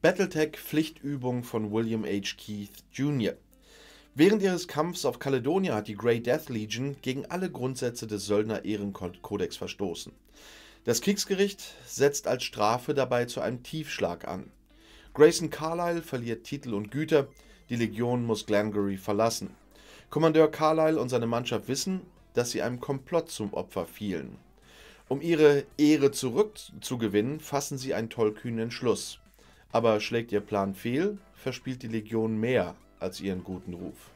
Battletech-Pflichtübung von William H. Keith Jr. Während ihres Kampfs auf Kaledonia hat die Grey Death Legion gegen alle Grundsätze des Söldner Ehrenkodex verstoßen. Das Kriegsgericht setzt als Strafe dabei zu einem Tiefschlag an. Grayson Carlyle verliert Titel und Güter, die Legion muss Glengarry verlassen. Kommandeur Carlyle und seine Mannschaft wissen, dass sie einem Komplott zum Opfer fielen. Um ihre Ehre zurückzugewinnen, fassen sie einen tollkühnen Entschluss. Aber schlägt ihr Plan fehl, verspielt die Legion mehr als ihren guten Ruf.